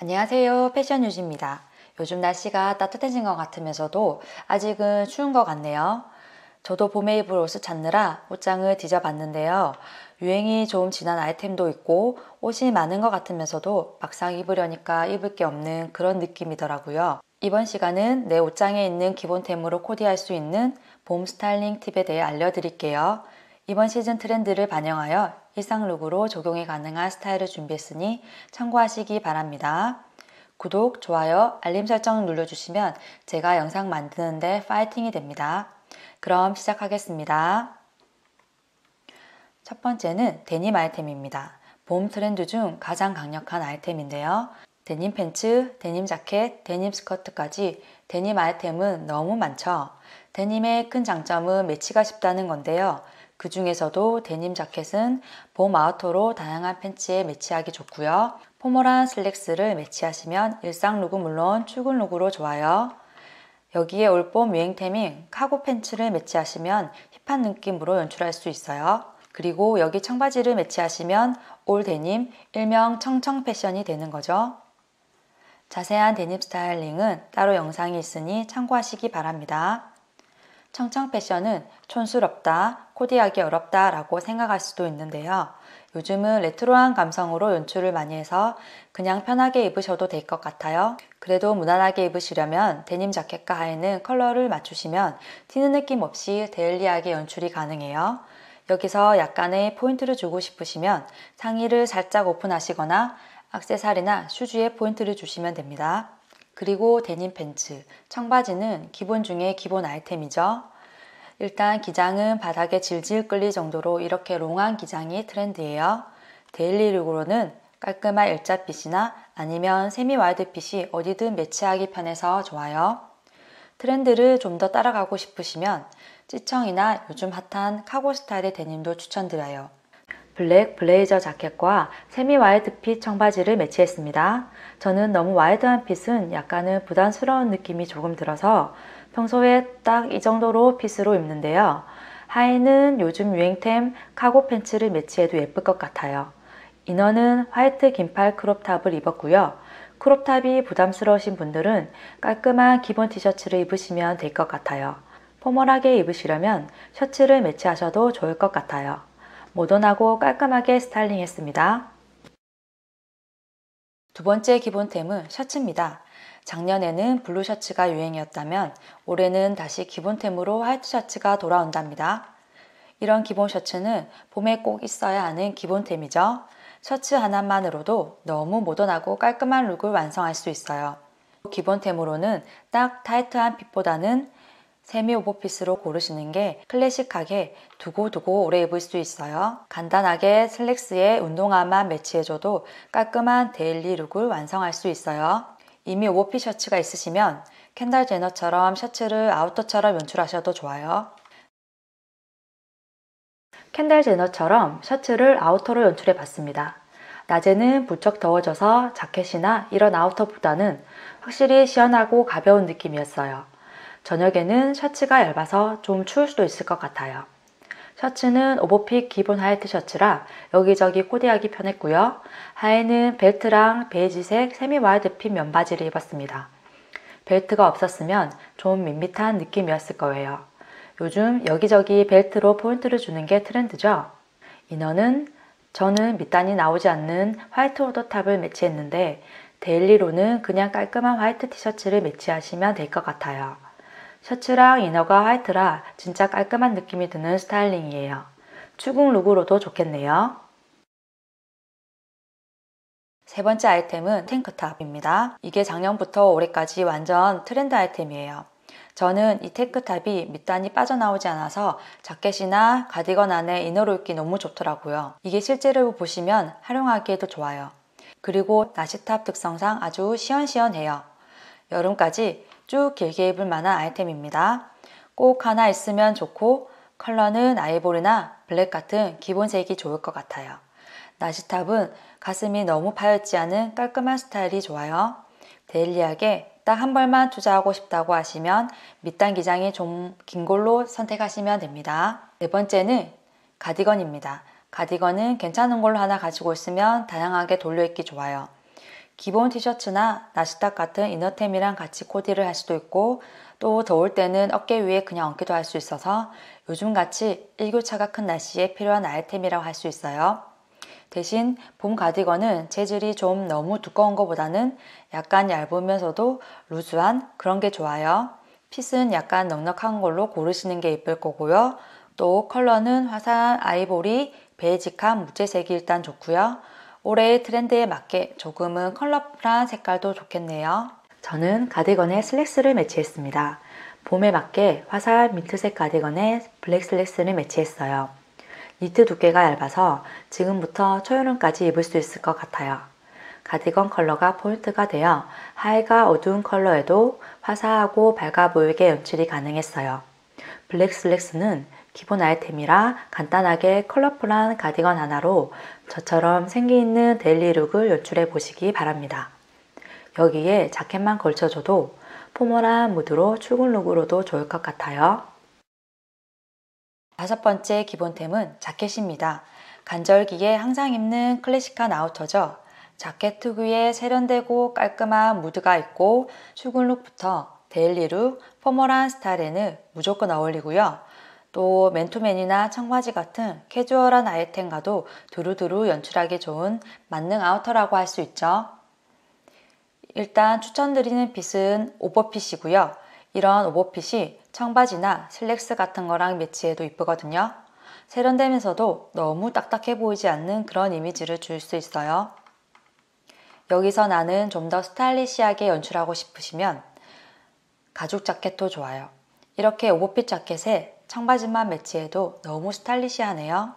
안녕하세요 패션 유지입니다 요즘 날씨가 따뜻해진 것 같으면서도 아직은 추운 것 같네요 저도 봄에 입을 옷을 찾느라 옷장을 뒤져봤는데요 유행이 좀 지난 아이템도 있고 옷이 많은 것 같으면서도 막상 입으려니까 입을 게 없는 그런 느낌이더라고요 이번 시간은 내 옷장에 있는 기본템으로 코디할 수 있는 봄 스타일링 팁에 대해 알려드릴게요 이번 시즌 트렌드를 반영하여 일상 룩으로 적용이 가능한 스타일을 준비했으니 참고하시기 바랍니다. 구독, 좋아요, 알림 설정 눌러주시면 제가 영상 만드는데 파이팅이 됩니다. 그럼 시작하겠습니다. 첫 번째는 데님 아이템입니다. 봄 트렌드 중 가장 강력한 아이템인데요. 데님 팬츠, 데님 자켓, 데님 스커트까지 데님 아이템은 너무 많죠. 데님의 큰 장점은 매치가 쉽다는 건데요. 그 중에서도 데님 자켓은 봄 아우터로 다양한 팬츠에 매치하기 좋고요. 포멀한 슬랙스를 매치하시면 일상 룩은 물론 출근 룩으로 좋아요. 여기에 올봄 유행템인 카고 팬츠를 매치하시면 힙한 느낌으로 연출할 수 있어요. 그리고 여기 청바지를 매치하시면 올 데님, 일명 청청 패션이 되는 거죠. 자세한 데님 스타일링은 따로 영상이 있으니 참고하시기 바랍니다. 청청 패션은 촌스럽다, 코디하기 어렵다 라고 생각할 수도 있는데요. 요즘은 레트로한 감성으로 연출을 많이 해서 그냥 편하게 입으셔도 될 것 같아요. 그래도 무난하게 입으시려면 데님 자켓과 하에는 컬러를 맞추시면 튀는 느낌 없이 데일리하게 연출이 가능해요. 여기서 약간의 포인트를 주고 싶으시면 상의를 살짝 오픈하시거나 악세사리나 슈즈에 포인트를 주시면 됩니다. 그리고 데님 팬츠, 청바지는 기본 중에 기본 아이템이죠. 일단 기장은 바닥에 질질 끌릴 정도로 이렇게 롱한 기장이 트렌드예요. 데일리룩으로는 깔끔한 일자핏이나 아니면 세미 와이드핏이 어디든 매치하기 편해서 좋아요. 트렌드를 좀 더 따라가고 싶으시면 찌청이나 요즘 핫한 카고 스타일의 데님도 추천드려요. 블랙 블레이저 자켓과 세미 와이드핏 청바지를 매치했습니다. 저는 너무 와이드한 핏은 약간은 부담스러운 느낌이 조금 들어서 평소에 딱 이 정도로 핏으로 입는데요. 하의는 요즘 유행템 카고 팬츠를 매치해도 예쁠 것 같아요. 이너는 화이트 긴팔 크롭탑을 입었고요. 크롭탑이 부담스러우신 분들은 깔끔한 기본 티셔츠를 입으시면 될 것 같아요. 포멀하게 입으시려면 셔츠를 매치하셔도 좋을 것 같아요. 모던하고 깔끔하게 스타일링했습니다. 두 번째 기본템은 셔츠입니다. 작년에는 블루 셔츠가 유행이었다면 올해는 다시 기본템으로 화이트 셔츠가 돌아온답니다. 이런 기본 셔츠는 봄에 꼭 있어야 하는 기본템이죠. 셔츠 하나만으로도 너무 모던하고 깔끔한 룩을 완성할 수 있어요. 기본템으로는 딱 타이트한 핏보다는 세미 오버핏으로 고르시는 게 클래식하게 두고두고 오래 입을 수 있어요. 간단하게 슬랙스에 운동화만 매치해줘도 깔끔한 데일리 룩을 완성할 수 있어요. 이미 오버핏 셔츠가 있으시면 캔달 제너처럼 셔츠를 아우터처럼 연출하셔도 좋아요. 캔달 제너처럼 셔츠를 아우터로 연출해 봤습니다. 낮에는 부쩍 더워져서 자켓이나 이런 아우터보다는 확실히 시원하고 가벼운 느낌이었어요. 저녁에는 셔츠가 얇아서 좀 추울 수도 있을 것 같아요. 셔츠는 오버핏 기본 하이트셔츠라 여기저기 코디하기 편했고요. 하의는 벨트랑 베이지색 세미 와이드 핏 면바지를 입었습니다. 벨트가 없었으면 좀 밋밋한 느낌이었을 거예요. 요즘 여기저기 벨트로 포인트를 주는 게 트렌드죠. 이너는 저는 밑단이 나오지 않는 화이트 오더탑을 매치했는데 데일리로는 그냥 깔끔한 화이트 티셔츠를 매치하시면 될 것 같아요. 셔츠랑 이너가 화이트라 진짜 깔끔한 느낌이 드는 스타일링이에요. 추궁 룩으로도 좋겠네요. 세 번째 아이템은 탱크탑입니다. 이게 작년부터 올해까지 완전 트렌드 아이템이에요. 저는 이 탱크탑이 밑단이 빠져나오지 않아서 자켓이나 가디건 안에 이너로 입기 너무 좋더라고요. 이게 실제로 보시면 활용하기에도 좋아요. 그리고 나시탑 특성상 아주 시원시원해요. 여름까지 쭉 길게 입을 만한 아이템입니다. 꼭 하나 있으면 좋고 컬러는 아이보리나 블랙 같은 기본색이 좋을 것 같아요. 나시탑은 가슴이 너무 파였지 않은 깔끔한 스타일이 좋아요. 데일리하게 딱 한 벌만 투자하고 싶다고 하시면 밑단 기장이 좀 긴 걸로 선택하시면 됩니다. 네 번째는 가디건입니다. 가디건은 괜찮은 걸로 하나 가지고 있으면 다양하게 돌려입기 좋아요. 기본 티셔츠나 나시탁 같은 이너템이랑 같이 코디를 할 수도 있고 또 더울 때는 어깨 위에 그냥 얹기도 할 수 있어서 요즘같이 일교차가 큰 날씨에 필요한 아이템이라고 할 수 있어요. 대신 봄 가디건은 재질이 좀 너무 두꺼운 것보다는 약간 얇으면서도 루즈한 그런 게 좋아요. 핏은 약간 넉넉한 걸로 고르시는 게 예쁠 거고요. 또 컬러는 화사한 아이보리, 베이직한 무채색이 일단 좋고요. 올해의 트렌드에 맞게 조금은 컬러풀한 색깔도 좋겠네요. 저는 가디건에 슬랙스를 매치했습니다. 봄에 맞게 화사한 민트색 가디건에 블랙 슬랙스를 매치했어요. 니트 두께가 얇아서 지금부터 초여름까지 입을 수 있을 것 같아요. 가디건 컬러가 포인트가 되어 하이가 어두운 컬러에도 화사하고 밝아 보이게 연출이 가능했어요. 블랙 슬랙스는 기본 아이템이라 간단하게 컬러풀한 가디건 하나로 저처럼 생기있는 데일리룩을 연출해 보시기 바랍니다. 여기에 자켓만 걸쳐줘도 포멀한 무드로 출근룩으로도 좋을 것 같아요. 다섯 번째 기본템은 자켓입니다. 간절기에 항상 입는 클래식한 아우터죠. 자켓 특유의 세련되고 깔끔한 무드가 있고 출근룩부터 데일리룩, 포멀한 스타일에는 무조건 어울리고요. 또 맨투맨이나 청바지 같은 캐주얼한 아이템과도 두루두루 연출하기 좋은 만능 아우터라고 할 수 있죠. 일단 추천드리는 핏은 오버핏이고요. 이런 오버핏이 청바지나 슬랙스 같은 거랑 매치해도 이쁘거든요. 세련되면서도 너무 딱딱해 보이지 않는 그런 이미지를 줄 수 있어요. 여기서 나는 좀 더 스타일리시하게 연출하고 싶으시면 가죽 자켓도 좋아요. 이렇게 오버핏 자켓에 청바지만 매치해도 너무 스타일리시하네요.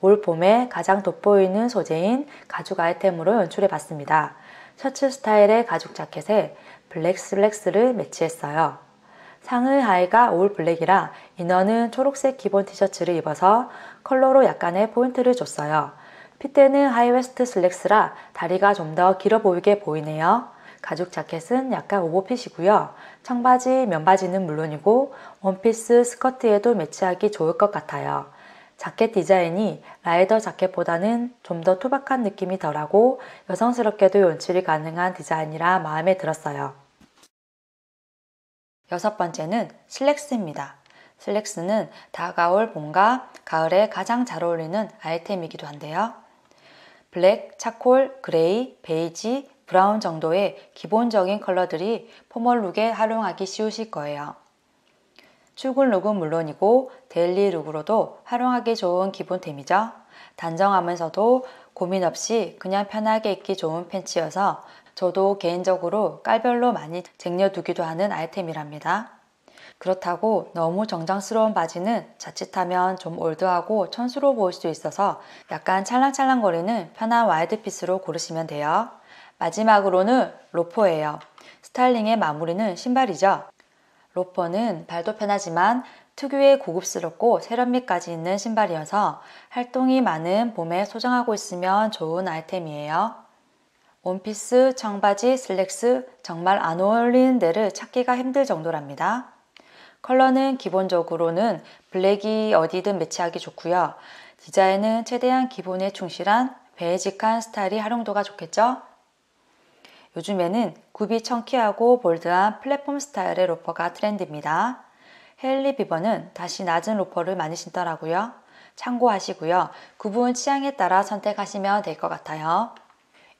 올 봄에 가장 돋보이는 소재인 가죽 아이템으로 연출해봤습니다. 셔츠 스타일의 가죽 자켓에 블랙 슬랙스를 매치했어요. 상의하의가 올 블랙이라 이너는 초록색 기본 티셔츠를 입어서 컬러로 약간의 포인트를 줬어요. 핏대는 하이웨스트 슬랙스라 다리가 좀 더 길어 보이게 보이네요. 가죽 자켓은 약간 오버핏이고요. 청바지, 면바지는 물론이고 원피스, 스커트에도 매치하기 좋을 것 같아요. 자켓 디자인이 라이더 자켓보다는 좀 더 투박한 느낌이 덜하고 여성스럽게도 연출이 가능한 디자인이라 마음에 들었어요. 여섯 번째는 슬랙스입니다. 슬랙스는 다가올 봄과 가을에 가장 잘 어울리는 아이템이기도 한데요. 블랙, 차콜, 그레이, 베이지, 브라운 정도의 기본적인 컬러들이 포멀 룩에 활용하기 쉬우실 거예요. 출근 룩은 물론이고 데일리 룩으로도 활용하기 좋은 기본템이죠. 단정하면서도 고민 없이 그냥 편하게 입기 좋은 팬츠여서 저도 개인적으로 깔별로 많이 쟁여두기도 하는 아이템이랍니다. 그렇다고 너무 정장스러운 바지는 자칫하면 좀 올드하고 천수로 보일 수 있어서 약간 찰랑찰랑거리는 편한 와이드핏으로 고르시면 돼요. 마지막으로는 로퍼예요. 스타일링의 마무리는 신발이죠. 로퍼는 발도 편하지만 특유의 고급스럽고 세련미까지 있는 신발이어서 활동이 많은 봄에 소장하고 있으면 좋은 아이템이에요. 원피스, 청바지, 슬랙스 정말 안 어울리는 데를 찾기가 힘들 정도랍니다. 컬러는 기본적으로는 블랙이 어디든 매치하기 좋고요. 디자인은 최대한 기본에 충실한 베이직한 스타일이 활용도가 좋겠죠? 요즘에는 굽이 청키하고 볼드한 플랫폼 스타일의 로퍼가 트렌드입니다. 헤일리 비버는 다시 낮은 로퍼를 많이 신더라고요. 참고하시고요. 구분 취향에 따라 선택하시면 될 것 같아요.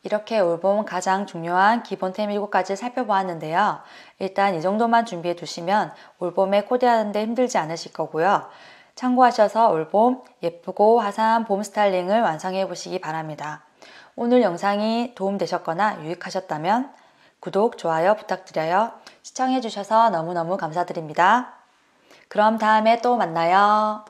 이렇게 올봄 가장 중요한 기본템 7가지 살펴보았는데요. 일단 이 정도만 준비해 두시면 올봄에 코디하는데 힘들지 않으실 거고요. 참고하셔서 올봄 예쁘고 화사한 봄 스타일링을 완성해 보시기 바랍니다. 오늘 영상이 도움되셨거나 유익하셨다면 구독, 좋아요 부탁드려요. 시청해주셔서 너무너무 감사드립니다. 그럼 다음에 또 만나요.